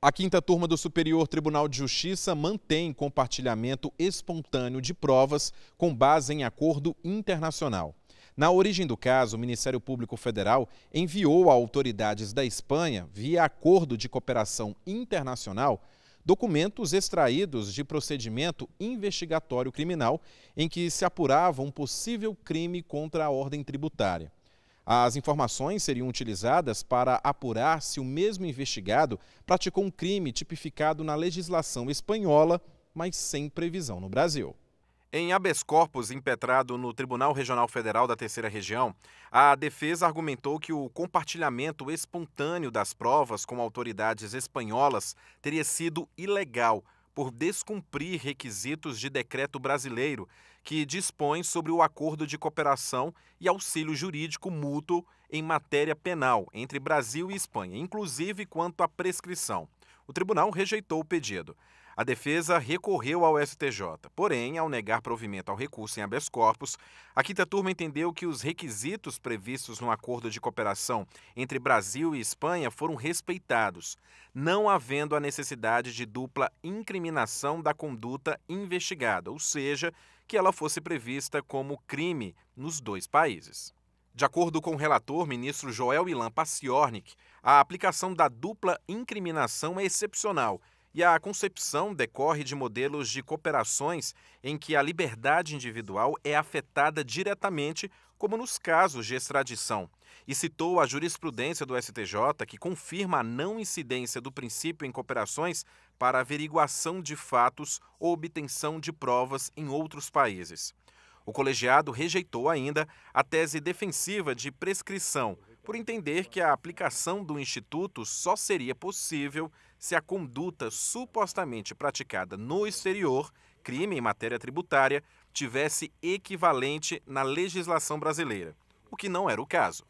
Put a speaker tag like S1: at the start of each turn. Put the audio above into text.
S1: A quinta turma do Superior Tribunal de Justiça mantém compartilhamento espontâneo de provas com base em acordo internacional. Na origem do caso, o Ministério Público Federal enviou a autoridades da Espanha, via acordo de cooperação internacional, documentos extraídos de procedimento investigatório criminal em que se apurava um possível crime contra a ordem tributária. As informações seriam utilizadas para apurar se o mesmo investigado praticou um crime tipificado na legislação espanhola, mas sem previsão no Brasil. Em habeas corpus impetrado no Tribunal Regional Federal da Terceira Região, a defesa argumentou que o compartilhamento espontâneo das provas com autoridades espanholas teria sido ilegal por descumprir requisitos de decreto brasileiro que dispõe sobre o acordo de cooperação e auxílio jurídico mútuo em matéria penal entre Brasil e Espanha, inclusive quanto à prescrição. O tribunal rejeitou o pedido. A defesa recorreu ao STJ. Porém, ao negar provimento ao recurso em habeas corpus, a quinta turma entendeu que os requisitos previstos no acordo de cooperação entre Brasil e Espanha foram respeitados, não havendo a necessidade de dupla incriminação da conduta investigada, ou seja, que ela fosse prevista como crime nos dois países. De acordo com o relator, ministro Joel Ilan Paciornik, a aplicação da dupla incriminação é excepcional e a concepção decorre de modelos de cooperações em que a liberdade individual é afetada diretamente, como nos casos de extradição, e citou a jurisprudência do STJ que confirma a não incidência do princípio em cooperações para averiguação de fatos ou obtenção de provas em outros países. O colegiado rejeitou ainda a tese defensiva de prescrição por entender que a aplicação do Instituto só seria possível se a conduta supostamente praticada no exterior, crime em matéria tributária, tivesse equivalente na legislação brasileira, o que não era o caso.